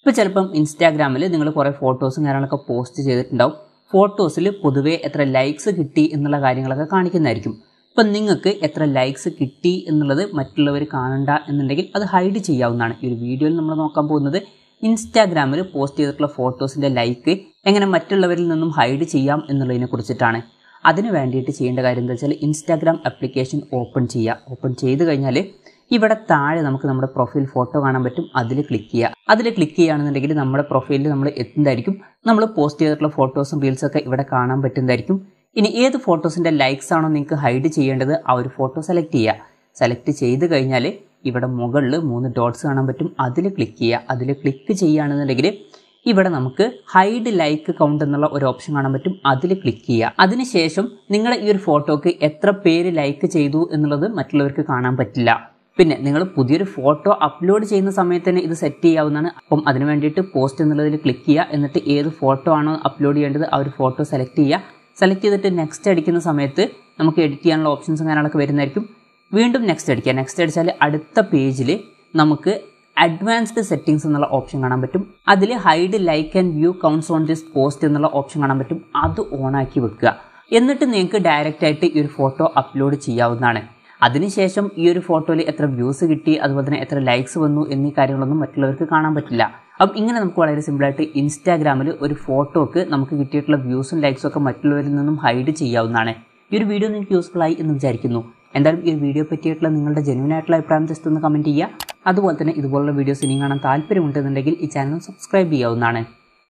ഇപ്പോൾ ചിലപ്പം ഇൻസ്റ്റാഗ്രാമിൽ നിങ്ങൾ കുറേ ഫോട്ടോസും കാര്യങ്ങളൊക്കെ പോസ്റ്റ് ചെയ്തിട്ടുണ്ടാവും ഫോട്ടോസിൽ പൊതുവേ എത്ര ലൈക്സ് കിട്ടി എന്നുള്ള കാര്യങ്ങളൊക്കെ കാണിക്കുന്നതായിരിക്കും ഇപ്പം നിങ്ങൾക്ക് എത്ര ലൈക്സ് കിട്ടി എന്നുള്ളത് മറ്റുള്ളവർ കാണണ്ട എന്നുണ്ടെങ്കിൽ അത് ഹൈഡ് ചെയ്യാവുന്നതാണ് ഈ ഒരു വീഡിയോയിൽ നമ്മൾ നോക്കാൻ പോകുന്നത് ഇൻസ്റ്റാഗ്രാമിൽ പോസ്റ്റ് ചെയ്തിട്ടുള്ള ഫോട്ടോസിൻ്റെ ലൈക്ക് എങ്ങനെ മറ്റുള്ളവരിൽ നിന്നും ഹൈഡ് ചെയ്യാം എന്നുള്ളതിനെ കുറിച്ചിട്ടാണ് അതിന് വേണ്ടിയിട്ട് ചെയ്യേണ്ട കാര്യം എന്താ വെച്ചാൽ ഇൻസ്റ്റാഗ്രാം ആപ്ലിക്കേഷൻ ഓപ്പൺ ചെയ്യുക ഓപ്പൺ ചെയ്ത് കഴിഞ്ഞാൽ ഇവിടെ താഴെ നമുക്ക് നമ്മുടെ പ്രൊഫൈൽ ഫോട്ടോ കാണാൻ പറ്റും അതിൽ ക്ലിക്ക് ചെയ്യുക അതിൽ ക്ലിക്ക് ചെയ്യുകയാണെന്നുണ്ടെങ്കിൽ നമ്മുടെ പ്രൊഫൈലിൽ നമ്മൾ എന്തായിരിക്കും നമ്മൾ പോസ്റ്റ് ചെയ്തിട്ടുള്ള ഫോട്ടോസും റീൽസൊക്കെ ഇവിടെ കാണാൻ പറ്റുന്നതായിരിക്കും ഇനി ഏത് ഫോട്ടോസിൻ്റെ ലൈക്സ് ആണോ നിങ്ങൾക്ക് ഹൈഡ് ചെയ്യേണ്ടത് ആ ഒരു ഫോട്ടോ സെലക്ട് ചെയ്യുക സെലക്ട് ചെയ്ത് കഴിഞ്ഞാൽ ഇവിടെ മുകളിൽ മൂന്ന് ഡോട്ട്സ് കാണാൻ പറ്റും അതിൽ ക്ലിക്ക് ചെയ്യുക അതിൽ ക്ലിക്ക് ചെയ്യുകയാണെന്നുണ്ടെങ്കിൽ ഇവിടെ നമുക്ക് ഹൈഡ് ലൈക്ക് കൗണ്ട് എന്നുള്ള ഒരു ഓപ്ഷൻ കാണാൻ പറ്റും അതിൽ ക്ലിക്ക് ചെയ്യുക അതിനുശേഷം നിങ്ങൾ ഈ ഒരു ഫോട്ടോക്ക് എത്ര പേര് ലൈക്ക് ചെയ്തു എന്നുള്ളത് മറ്റുള്ളവർക്ക് കാണാൻ പറ്റില്ല പിന്നെ നിങ്ങൾ പുതിയൊരു ഫോട്ടോ അപ്ലോഡ് ചെയ്യുന്ന സമയത്ത് തന്നെ ഇത് സെറ്റ് ചെയ്യാവുന്നതാണ് അപ്പം അതിന് വേണ്ടിയിട്ട് പോസ്റ്റ് എന്നുള്ളതിൽ ക്ലിക്ക് ചെയ്യുക എന്നിട്ട് ഏത് ഫോട്ടോ ആണോ അപ്ലോഡ് ചെയ്യേണ്ടത് ആ ഒരു ഫോട്ടോ സെലക്ട് ചെയ്യുക സെലക്ട് ചെയ്തിട്ട് നെക്സ്റ്റ് അടിക്കുന്ന സമയത്ത് നമുക്ക് എഡിറ്റ് ചെയ്യാനുള്ള ഓപ്ഷൻസും കാര്യങ്ങളൊക്കെ വരുന്നതായിരിക്കും വീണ്ടും നെക്സ്റ്റ് അടിക്കുക നെക്സ്റ്റ് അടിച്ചാൽ അടുത്ത പേജിൽ നമുക്ക് അഡ്വാൻസ്ഡ് സെറ്റിംഗ്സ് എന്നുള്ള ഓപ്ഷൻ കാണാൻ പറ്റും അതിൽ hide like and view counts on this post എന്നുള്ള ഓപ്ഷൻ കാണാൻ പറ്റും അത് ഓൺ ആക്കി വെക്കുക എന്നിട്ട് നിങ്ങൾക്ക് ഡയറക്റ്റ് ആയിട്ട് ഈ ഒരു ഫോട്ടോ അപ്ലോഡ് ചെയ്യാവുന്നതാണ് അതിനുശേഷം ഈ ഒരു ഫോട്ടോയിൽ എത്ര വ്യൂസ് കിട്ടി അതുപോലെ തന്നെ എത്ര ലൈക്സ് വന്നു എന്നീ കാര്യങ്ങളൊന്നും മറ്റുള്ളവർക്ക് കാണാൻ പറ്റില്ല അപ്പം ഇങ്ങനെ നമുക്ക് വളരെ സിമ്പിളായിട്ട് ഇൻസ്റ്റാഗ്രാമിൽ ഒരു ഫോട്ടോക്ക് നമുക്ക് കിട്ടിയിട്ടുള്ള വ്യൂസും ലൈക്സും ഒക്കെ മറ്റുള്ളവരിൽ നിന്നും ഹൈഡ് ചെയ്യാവുന്നതാണ് ഈ ഒരു വീഡിയോ നിങ്ങൾക്ക് യൂസ്ഫുൾ ആയി എന്ന് വിചാരിക്കുന്നു എന്തായാലും ഈ വീഡിയോ പറ്റിയിട്ടുള്ള നിങ്ങളുടെ ജെനുവൻ ആയിട്ടുള്ള അഭിപ്രായം ജസ്റ്റ് ഒന്ന് കമൻറ്റ് ചെയ്യുക അതുപോലെ തന്നെ ഇതുപോലുള്ള വീഡിയോസ് ഇനിയും കാണാൻ താല്പര്യമുണ്ടെന്നുണ്ടെങ്കിൽ ഈ ചാനൽ സബ്സ്ക്രൈബ് ചെയ്യാവുന്നതാണ്